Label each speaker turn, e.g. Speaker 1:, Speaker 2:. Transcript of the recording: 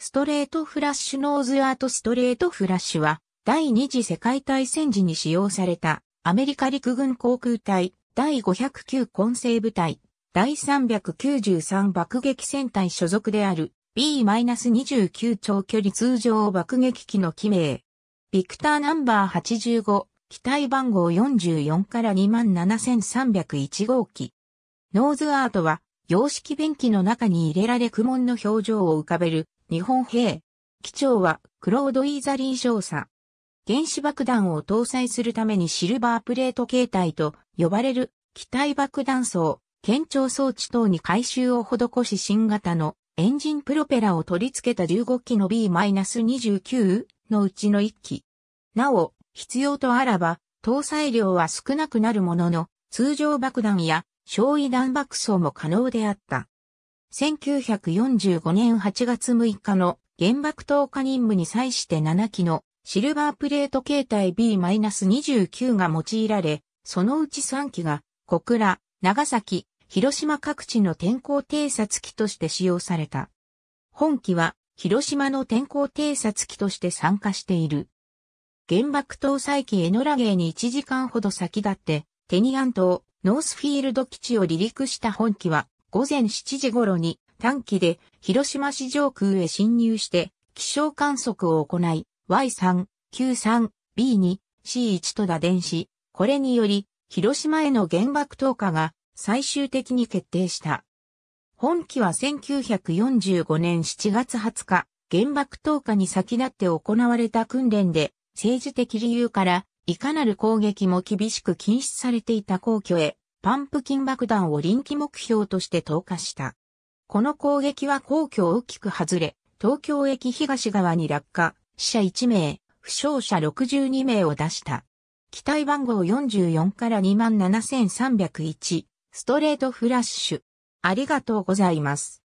Speaker 1: ストレートフラッシュノーズアートストレートフラッシュは、第二次世界大戦時に使用された、アメリカ陸軍航空隊、第509混成部隊、第393爆撃戦隊所属である、B-29 長距離通常爆撃機の機名。ビクターナンバー85、機体番号44から27301号機。ノーズアートは、洋式便器の中に入れられ苦悶の表情を浮かべる日本兵。機長はクロード・イーザリー少佐。原子爆弾を搭載するためにシルバープレート形態と呼ばれる機体爆弾層、検潮装置等に改修を施し新型のエンジンプロペラを取り付けた15機の B-29 のうちの1機。なお、必要とあらば、搭載量は少なくなるものの、通常爆弾や焼夷弾爆層も可能であった。1945年8月6日の原爆投下任務に際して7機のシルバープレート形態 B-29 が用いられ、そのうち3機が小倉、長崎、広島各地の天候偵察機として使用された。本機は広島の天候偵察機として参加している。原爆搭載機エノラゲーに1時間ほど先立って、テニアン島、ノースフィールド基地を離陸した本機は、午前7時頃に短期で広島市上空へ侵入して気象観測を行い Y3、Q3、B2、C1 と打電し、これにより広島への原爆投下が最終的に決定した。本期は1945年7月20日、原爆投下に先立って行われた訓練で、政治的理由から、いかなる攻撃も厳しく禁止されていた皇居へ、パンプキン爆弾を臨機目標として投下した。この攻撃は皇居を大きく外れ、東京駅東側に落下、死者1名、負傷者62名を出した。機体番号44から27301、ストレートフラッシュ。ありがとうございます。